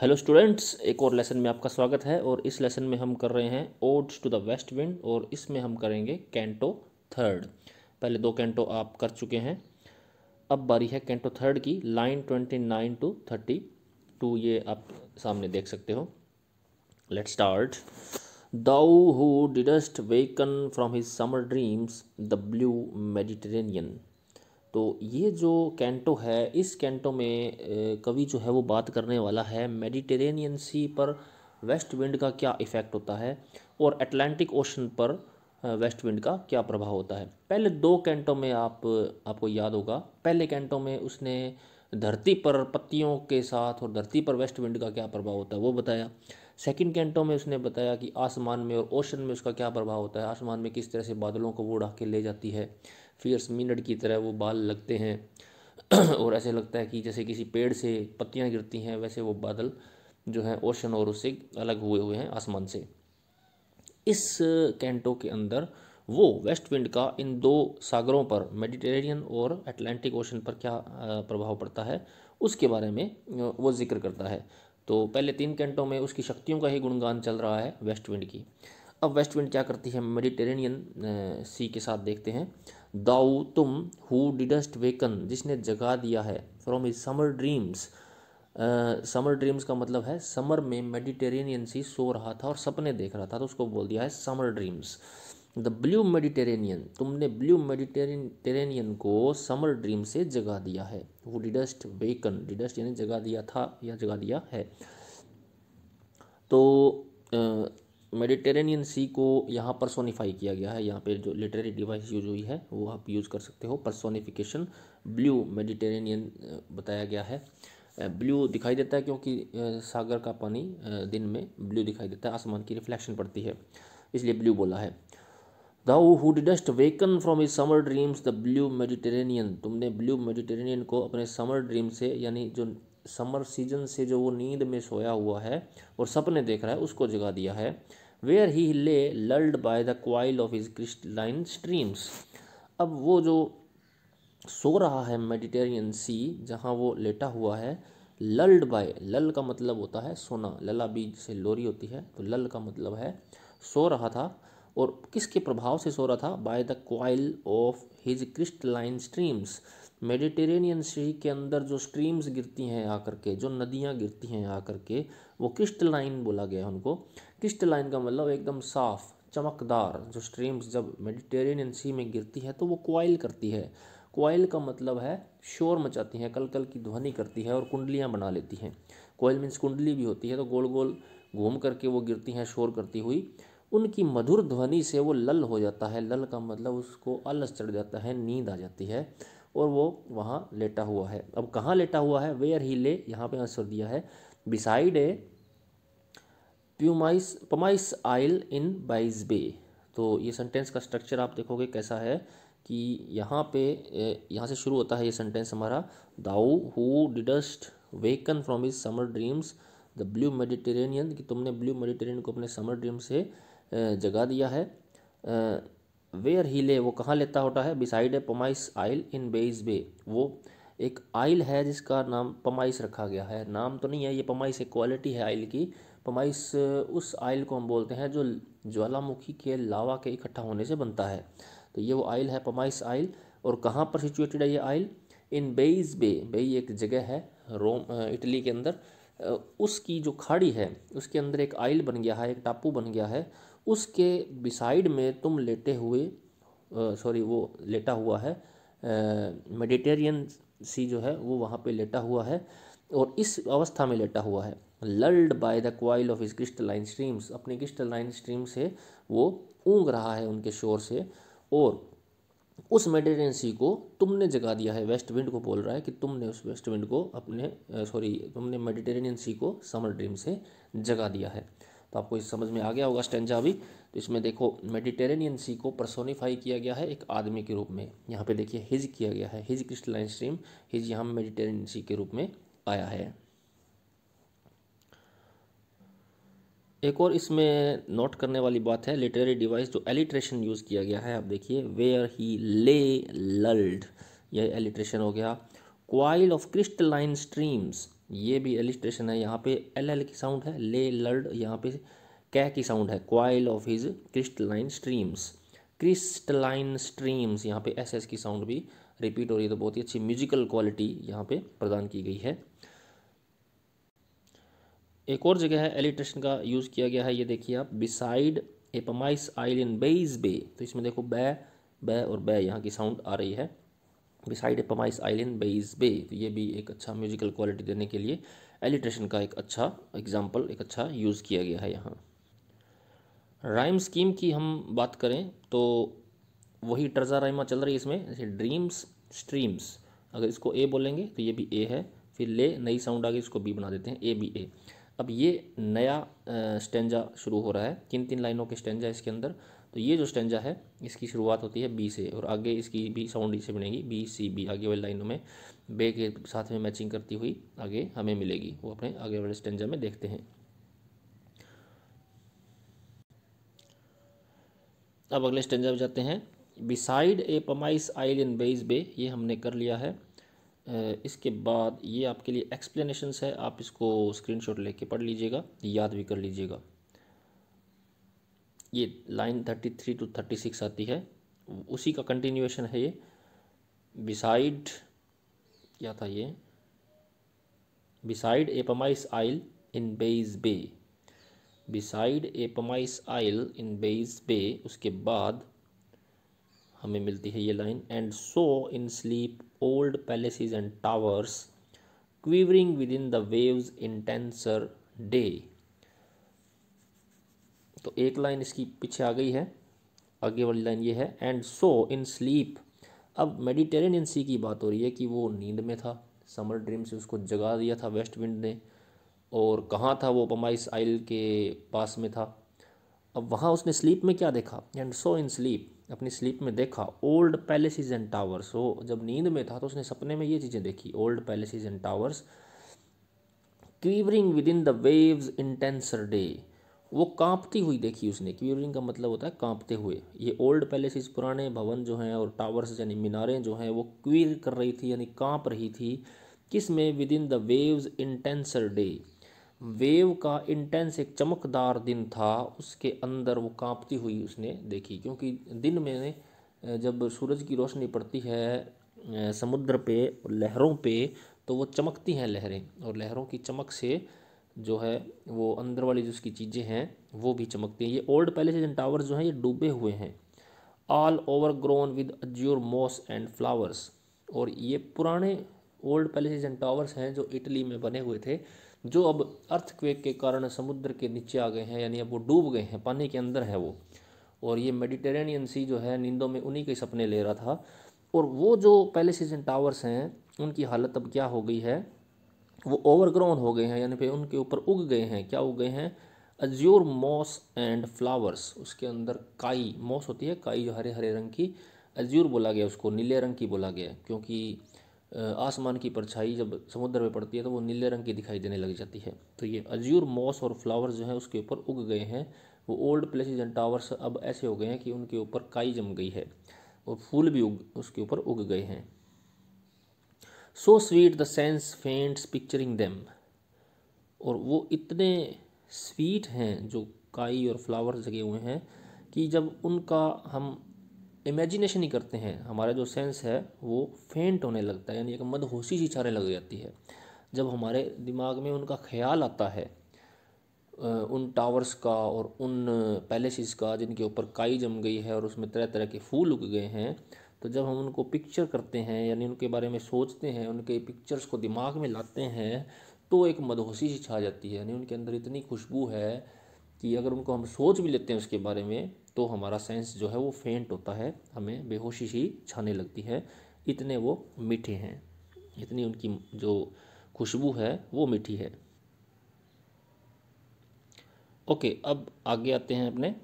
hello students एक और lesson में आपका स्वागत है और इस लेसन में हम कर रहे हैं odes to the west wind और इसमें हम करेंगे कैंटो थर्ड पहले दो कैंटो आप कर चुके हैं अब बारी है कैंटो थर्ड की line twenty nine to thirty two ये आप सामने देख सकते हो let start thou who didst waken from his summer dreams the blue Mediterranean तो ये जो कैंटो है इस कैंटो में कवि जो है वो बात करने वाला है मेडिटेरेनियन सी पर वेस्ट विंड का क्या इफ़ेक्ट होता है और अटलांटिक ओशन पर वेस्ट विंड का क्या प्रभाव होता है पहले दो कैंटों में आप आपको याद होगा पहले कैंटों में उसने धरती पर पत्तियों के साथ और धरती पर वेस्ट विंड का क्या प्रभाव होता है वो बताया सेकंड कैंटो में उसने बताया कि आसमान में और ओशन में उसका क्या प्रभाव होता है आसमान में किस तरह से बादलों को वो उड़ा के ले जाती है फियर्स मिनट की तरह वो बाल लगते हैं और ऐसे लगता है कि जैसे किसी पेड़ से पत्तियाँ गिरती हैं वैसे वो बादल जो है ओशन और उससे अलग हुए हुए हैं आसमान से इस कैंटो के अंदर वो वेस्ट विंड का इन दो सागरों पर मेडिटेरेनियन और अटलांटिक ओशन पर क्या प्रभाव पड़ता है उसके बारे में वो जिक्र करता है तो पहले तीन कैंटों में उसकी शक्तियों का ही गुणगान चल रहा है वेस्ट विंड की अब वेस्ट विंड क्या करती है मेडिटेरेनियन सी के साथ देखते हैं दाऊ तुम हु डिडस्ट वेकन जिसने जगा दिया है from his summer dreams summer dreams का मतलब है समर में मेडिटेरेनियन सी सो रहा था और सपने देख रहा था तो उसको बोल दिया है summer dreams the blue Mediterranean तुमने ब्लू मेडिटेरेनियन को समर ड्रीम से जगा दिया है वो डिडस्ट वेकन डिडस्ट यानी जगा दिया था या जगा दिया है तो मेडिटेरेनियन सी को यहाँ परसोनीफाई किया गया है यहाँ पे जो लिटरेरी डिवाइस यूज हुई है वो आप यूज़ कर सकते हो परसोनीफिकेशन ब्लू मेडिटेरेनियन बताया गया है ब्लू दिखाई देता है क्योंकि सागर का पानी दिन में ब्लू दिखाई देता है आसमान की रिफ्लेक्शन पड़ती है इसलिए ब्लू बोला है thou who didst waken from his summer dreams the blue Mediterranean तुमने ब्लू मेडिटेरेनियन को अपने समर ड्रीम से यानी जो समर सीजन से जो वो नींद में सोया हुआ है और सपने देख रहा है उसको जगा दिया है where he lay lulled by the coil of his crystalline streams अब वो जो सो रहा है मेडिटेरियन सी जहाँ वो लेटा हुआ है लल्ड बाय लल का मतलब होता है सोना लला बीज से लोरी होती है तो लल का मतलब है सो रहा था और किसके प्रभाव से सो रहा था by the coil of his crystalline streams Mediterranean sea के अंदर जो स्ट्रीम्स गिरती हैं आकर के जो नदियाँ गिरती हैं आकर के वो किस्ट लाइन बोला गया है उनको किस्ट लाइन का मतलब एकदम साफ़ चमकदार जो स्ट्रीम्स जब मेडिटेरेनियन सी में गिरती है तो वो क्वाइल करती है कोयल का मतलब है शोर मचाती है कल कल की ध्वनि करती है और कुंडलियाँ बना लेती हैं कोयल मीन्स कुंडली भी होती है तो गोल गोल घूम करके वो गिरती हैं शोर करती हुई उनकी मधुर ध्वनि से वो लल हो जाता है लल का मतलब उसको आलस चढ़ जाता है नींद आ जाती है और वो वहाँ लेटा हुआ है अब कहाँ लेटा हुआ है वेयर ही ले यहाँ पे आंसर दिया है beside a pumice pumice isle in Baiae's bay तो ये सेंटेंस का स्ट्रक्चर आप देखोगे कैसा है कि यहाँ पे यहाँ से शुरू होता है ये सेंटेंस हमारा thou who didst waken from his summer dreams the blue Mediterranean कि तुमने ब्लू मेडिटेरेनियन को अपने समर ड्रीम से जगा दिया है वेयर ही ले वो कहाँ लेता होता है बिसाइड ए पमाइस आइल इन बेइस बे वो एक आइल है जिसका नाम पमाइस रखा गया है नाम तो नहीं है ये पमाइस एक क्वालिटी है आइल की पमाइस उस आइल को हम बोलते हैं जो ज्वालामुखी के लावा के इकट्ठा होने से बनता है तो ये वो आइल है पमाइस आइल और कहाँ पर सिचुएटेड है ये आइल इन बेइस बे बेई एक जगह है रोम इटली के अंदर उसकी जो खाड़ी है उसके अंदर एक आइल बन गया है एक टापू बन गया है उसके बिसाइड में तुम लेटे हुए सॉरी वो लेटा हुआ है मेडिटेरियन सी जो है वो वहाँ पे लेटा हुआ है और इस अवस्था में लेटा हुआ है lulled by the coil of his crystalline streams अपने क्रिस्टलाइन स्ट्रीम से वो ऊँग रहा है उनके शोर से और उस मेडिटेरियन सी को तुमने जगा दिया है वेस्ट विंड को बोल रहा है कि तुमने उस वेस्ट विंड को अपने सॉरी तुमने मेडिटेरियन सी को समर ड्रीम से जगा दिया है तो आपको इस समझ में आ गया होगा स्टेंजा अभी तो इसमें देखो मेडिटेरेनियन सी को प्रसोनिफाई किया गया है एक आदमी के रूप में यहाँ पे देखिए हिज किया गया है हिज क्रिस्टलाइन स्ट्रीम हिज यहाँ मेडिटेरेनियन सी के रूप में आया है एक और इसमें नोट करने वाली बात है लिटरेरी डिवाइस जो एलिट्रेशन यूज़ किया गया है आप देखिए वेयर ही ले लल्ड यह एलिट्रेशन हो गया क्वाइल ऑफ क्रिस्टलाइन स्ट्रीम्स ये भी एलिस्ट्रेशन है यहाँ पे एल एल की साउंड है ले लर्ड यहाँ पे कै की साउंड है coil of his crystalline streams crystalline streams यहाँ पे एस एस की साउंड भी रिपीट हो रही है तो बहुत ही अच्छी म्यूजिकल क्वालिटी यहाँ पे प्रदान की गई है एक और जगह है एलिट्रेशन का यूज़ किया गया है ये देखिए आप बिसाइड एपमाइस आइल इन बेइज बे तो इसमें देखो बै बै और बै यहाँ की साउंड आ रही है बिसाइड पमाइस आइलैंड बेइज बे तो ये भी एक अच्छा म्यूजिकल क्वालिटी देने के लिए एलिट्रेशन का एक अच्छा एग्जाम्पल एक अच्छा यूज़ किया गया है यहाँ राइम स्कीम की हम बात करें तो वही टर्जा राइमा चल रही है इसमें जैसे ड्रीम्स स्ट्रीम्स अगर इसको ए बोलेंगे तो ये भी ए है फिर ले नई साउंड आ गई इसको बी बना देते हैं ए बी ए अब ये नया स्टेंजा शुरू हो रहा है किन तीन लाइनों के स्टेंजा इसके अंदर तो ये जो स्टेंजा है इसकी शुरुआत होती है बी से और आगे इसकी भी साउंड इसे बनेगी बी सी बी आगे वाली लाइनों में बे के साथ में मैचिंग करती हुई आगे हमें मिलेगी वो अपने आगे वाले स्टेंजा में देखते हैं अब अगले स्टेंजा में जाते हैं बिसाइड ए पमाइस आइल इन बेइज बे ये हमने कर लिया है इसके बाद ये आपके लिए एक्सप्लेनेशंस है आप इसको स्क्रीनशॉट लेके पढ़ लीजिएगा याद भी कर लीजिएगा ये line thirty three to thirty six आती है उसी का कंटिन्यूएशन है ये बिसाइड क्या था ये बिसाइड एपमाइस आइल इन बेइज बे बिसाइड एपमाइस आइल इन बेइज बे उसके बाद हमें मिलती है ये line and saw in sleep old palaces and towers quivering within the waves intenser day तो एक लाइन इसकी पीछे आ गई है आगे वाली लाइन ये है एंड सो इन स्लीप अब मेडिटेरेनियन सी की बात हो रही है कि वो नींद में था समर ड्रीम से उसको जगा दिया था वेस्ट विंड ने और कहाँ था वो पमाइस आइल के पास में था अब वहाँ उसने स्लीप में क्या देखा एंड सो इन स्लीप अपनी स्लीप में देखा ओल्ड पैलेसेस एंड टावर्स वो जब नींद में था तो उसने सपने में ये चीज़ें देखी old palaces and towers quivering within the waves intenser day वो कांपती हुई देखी उसने क्यूरिंग का मतलब होता है कांपते हुए ये ओल्ड पैलेसेस पुराने भवन जो हैं और टावर्स यानी मीनारें जो हैं वो क्वीर कर रही थी यानी कांप रही थी किस में within the waves intenser day wave का इंटेंस एक चमकदार दिन था उसके अंदर वो कांपती हुई उसने देखी क्योंकि दिन में जब सूरज की रोशनी पड़ती है समुद्र पे लहरों पे तो वो चमकती हैं लहरें और लहरों की चमक से जो है वो अंदर वाली जो उसकी चीज़ें हैं वो भी चमकती हैं ये ओल्ड पैलेसेज एंड टावर्स जो हैं ये डूबे हुए हैं all overgrown with azure moss and flowers और ये पुराने ओल्ड पैलेसेज एंड टावर्स हैं जो इटली में बने हुए थे जो अब अर्थक्वेक के कारण समुद्र के नीचे आ गए हैं यानी अब वो डूब गए हैं पानी के अंदर है वो और ये मेडिटेरेनियन सी जो है नींदों में उन्हीं के सपने ले रहा था और वो जो पैलेसेज एंड टावर्स हैं उनकी हालत अब क्या हो गई है वो ओवरग्रोन हो गए हैं यानी फिर उनके ऊपर उग गए हैं क्या उग गए हैं अज्योर मॉस एंड फ्लावर्स उसके अंदर काई मॉस होती है काई जो हरे हरे रंग की अज्योर बोला गया उसको नीले रंग की बोला गया क्योंकि आसमान की परछाई जब समुद्र में पड़ती है तो वो नीले रंग की दिखाई देने लग जाती है तो ये अज्यूर मॉस और फ्लावर्स जो है उसके ऊपर उग गए हैं वो ओल्ड प्लेसेज एंड टावर्स अब ऐसे हो गए हैं कि उनके ऊपर काई जम गई है और फूल भी उग उसके ऊपर उग गए हैं so sweet the sense faints picturing them और वो इतने स्वीट हैं जो काई और फ्लावर लगे हुए हैं कि जब उनका हम इमेजिनेशन ही करते हैं हमारा जो सेंस है वो फेंट होने लगता है यानी एक मदहोशी सी चारे लग जाती है जब हमारे दिमाग में उनका ख्याल आता है उन टावर्स का और उन पैलेसिस का जिनके ऊपर काई जम गई है और उसमें तरह तरह के फूल उग गए हैं तो जब हम उनको पिक्चर करते हैं यानी उनके बारे में सोचते हैं उनके पिक्चर्स को दिमाग में लाते हैं तो एक मदहोशी सी छा जाती है यानी उनके अंदर इतनी खुशबू है कि अगर उनको हम सोच भी लेते हैं उसके बारे में तो हमारा सेंस जो है वो फेंट होता है हमें बेहोशी सी छाने लगती है इतने वो मीठे हैं इतनी उनकी जो खुशबू है वो मीठी है ओके अब आगे आते हैं अपने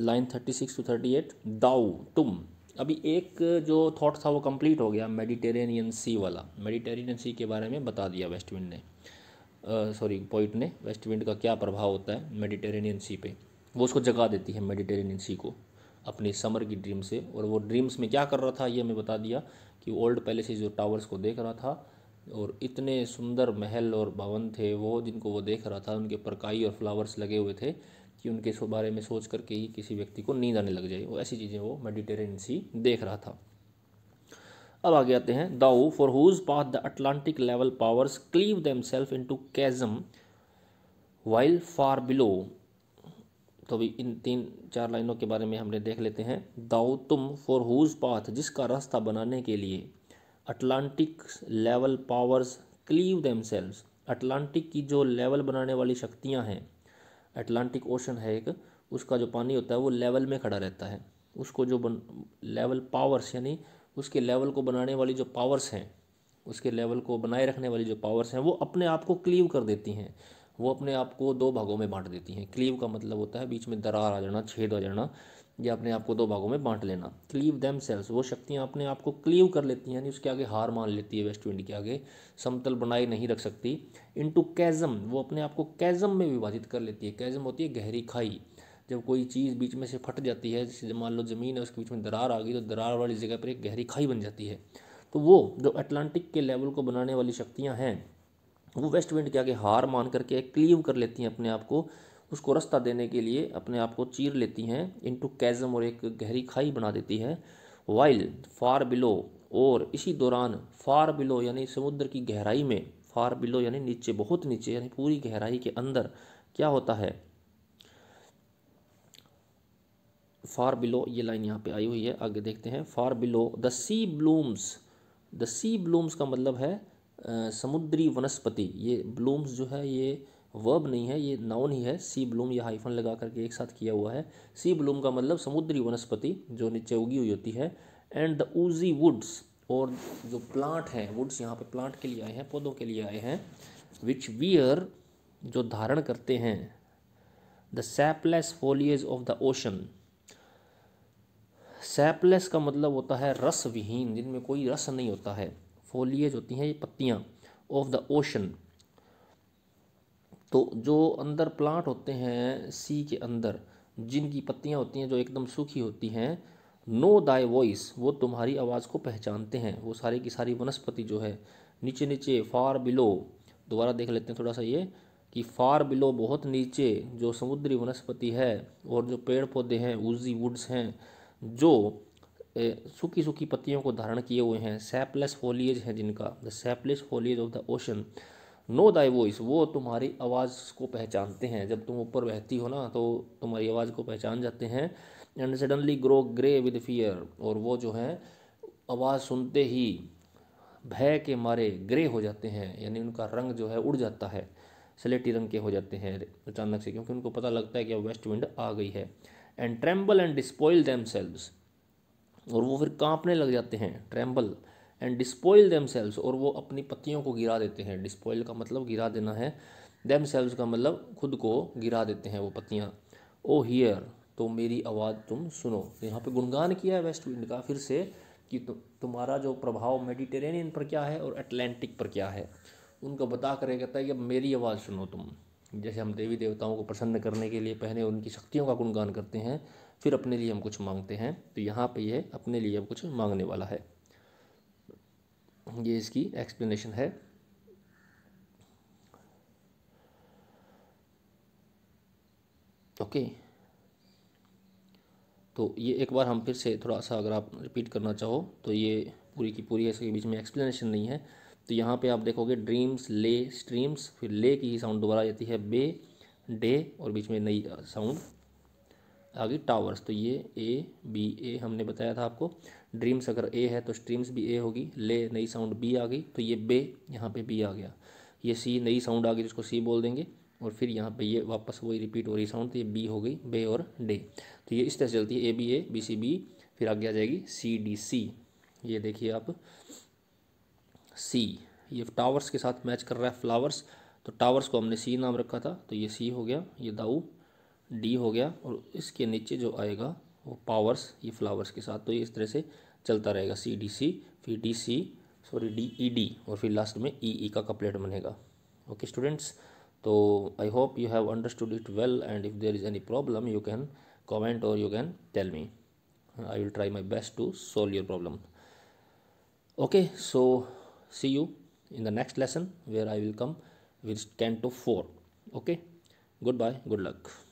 line thirty six to thirty eight thou तुम अभी एक जो थॉट था वो कंप्लीट हो गया मेडिटेरेनियन सी वाला मेडिटेरेनियन सी के बारे में बता दिया वेस्टविंड ने सॉरी पॉइंट ने वेस्टविंड का क्या प्रभाव होता है मेडिटेरेनियन सी पे वो उसको जगा देती है मेडिटेरेनियन सी को अपनी समर की ड्रीम से और वो ड्रीम्स में क्या कर रहा था ये हमें बता दिया कि ओल्ड पैलेस जो टावर्स को देख रहा था और इतने सुंदर महल और भवन थे वो जिनको वो देख रहा था उनके परकाई और फ्लावर्स लगे हुए थे कि उनके बारे में सोच करके ही किसी व्यक्ति को नींद आने लग जाए वो ऐसी चीज़ें वो मेडिटेरियन सी देख रहा था अब आगे आते हैं thou for whose path the Atlantic level powers cleave themselves into कैजम वाइल फार बिलो तो अभी इन तीन चार लाइनों के बारे में हमने देख लेते हैं दाऊ तुम फॉर हुज पाथ जिसका रास्ता बनाने के लिए Atlantic level powers cleave themselves Atlantic की जो लेवल बनाने वाली शक्तियाँ हैं अटलांटिक ओशन है एक उसका जो पानी होता है वो लेवल में खड़ा रहता है उसको जो बन लेवल पावर्स यानी उसके लेवल को बनाने वाली जो पावर्स हैं उसके लेवल को बनाए रखने वाली जो पावर्स हैं वो अपने आप को क्लीव कर देती हैं वो अपने आप को दो भागों में बांट देती हैं क्लीव का मतलब होता है बीच में दरार आ जाना छेद आ जाना ये अपने आप को दो भागों में बांट लेना क्लीव दैम सेल्स वो शक्तियाँ अपने आप को क्लीव कर लेती हैं यानी उसके आगे हार मान लेती है वेस्ट विंड के आगे समतल बनाए नहीं रख सकती इंटू कैज़म वो अपने आप को कैज़म में विभाजित कर लेती है कैज़म होती है गहरी खाई जब कोई चीज़ बीच में से फट जाती है जैसे मान लो ज़मीन है उसके बीच में दरार आ गई तो दरार वाली जगह पर एक गहरी खाई बन जाती है तो वो जो अटलांटिक के लेवल को बनाने वाली शक्तियाँ हैं वो वेस्ट विंड के आगे हार मान करके क्लीव कर लेती हैं अपने आप को उसको रास्ता देने के लिए अपने आप को चीर लेती हैं इनटू कैज़म और एक गहरी खाई बना देती हैं वाइल फार बिलो और इसी दौरान फार बिलो यानी समुद्र की गहराई में फार बिलो यानी नीचे बहुत नीचे यानी पूरी गहराई के अंदर क्या होता है फार बिलो ये लाइन यहाँ पे आई हुई है आगे देखते हैं far below the sea blooms the sea blooms का मतलब है आ, समुद्री वनस्पति ये ब्लूम्स जो है ये वर्ब नहीं है ये नाउन ही है सी ब्लूम या हाइफन लगा करके एक साथ किया हुआ है सी ब्लूम का मतलब समुद्री वनस्पति जो नीचे उगी हुई होती है एंड द ऊजी वुड्स और जो प्लांट हैं वुड्स यहाँ पे प्लांट के लिए आए हैं पौधों के लिए आए हैं विच वियर जो धारण करते हैं the sapless foliage of the ocean sapless का मतलब होता है रस विहीन जिनमें कोई रस नहीं होता है फोलियज होती हैं ये पत्तियाँ ऑफ द ओशन तो जो अंदर प्लांट होते हैं सी के अंदर जिनकी पत्तियां होती हैं जो एकदम सूखी होती हैं नो दाई वॉइस वो तुम्हारी आवाज़ को पहचानते हैं वो सारी की सारी वनस्पति जो है नीचे नीचे फार बिलो दोबारा देख लेते हैं थोड़ा सा ये कि फार बिलो बहुत नीचे जो समुद्री वनस्पति है और जो पेड़ पौधे हैं ऊजी वुड्स हैं जो सूखी सूखी पत्तियों को धारण किए हुए हैं सैपलेस फोलियज हैं जिनका the sapless foliage of the ocean know thy voice वो तुम्हारी आवाज़ को पहचानते हैं जब तुम ऊपर बहती हो ना तो तुम्हारी आवाज़ को पहचान जाते हैं and suddenly grow grey with fear और वो जो है आवाज़ सुनते ही भय के मारे ग्रे हो जाते हैं यानी उनका रंग जो है उड़ जाता है स्लेटी रंग के हो जाते हैं अचानक से क्योंकि उनको पता लगता है कि अब वेस्ट विंड आ गई है and tremble and despoil themselves वो फिर कांपने लग जाते हैं ट्रैम्बल एंड डिस्पोइल देम और वो अपनी पत्तियों को गिरा देते हैं डिस्पोइल का मतलब गिरा देना है देम का मतलब खुद को गिरा देते हैं वो पत्तियाँ ओ oh, हियर तो मेरी आवाज़ तुम सुनो तो यहाँ पे गुणगान किया है वेस्ट विंड का फिर से कि तु, तुम्हारा जो प्रभाव मेडिटेरेनियन पर क्या है और अटलांटिक पर क्या है उनको बता कर कहता है कि अब मेरी आवाज़ सुनो तुम जैसे हम देवी देवताओं को प्रसन्न करने के लिए पहले उनकी शक्तियों का गुणगान करते हैं फिर अपने लिए हम कुछ मांगते हैं तो यहाँ पे ये यह अपने लिए अब कुछ मांगने वाला है ये इसकी एक्सप्लेनेशन है ओके तो ये एक बार हम फिर से थोड़ा सा अगर आप रिपीट करना चाहो तो ये पूरी की पूरी इसके बीच में एक्सप्लेनेशन नहीं है तो यहाँ पे आप देखोगे ड्रीम्स ले स्ट्रीम्स फिर ले की ही साउंड दोबारा जाती है बे डे और बीच में नई साउंड uh, आ गई टावर्स तो ये ए बी ए हमने बताया था आपको ड्रीम्स अगर ए है तो स्ट्रीम्स भी ए होगी ले नई साउंड बी आ गई तो ये बे यहाँ पे बी आ गया ये सी नई साउंड आ गई जिसको सी बोल देंगे और फिर यहाँ पे ये वापस वही रिपीट हो रही साउंड तो ये बी हो गई बे और डे तो ये इस तरह से चलती है A B A B C B फिर आगे आ जाएगी सी डी सी ये देखिए आप सी ये टावर्स के साथ मैच कर रहा है फ्लावर्स तो टावर्स को हमने सी नाम रखा था तो ये सी हो गया ये दाऊ डी हो गया और इसके नीचे जो आएगा वो पावर्स ये फ्लावर्स के साथ तो ये इस तरह से चलता रहेगा सी डी सी फिर D C sorry D E D और फिर लास्ट में ई e, ई e का कपलेट बनेगा ओके स्टूडेंट्स तो I hope you have understood it well and if there is any problem you can comment और you can tell me I will try my best to solve your problem okay so see you in the next lesson where I will come with ten to four okay goodbye good luck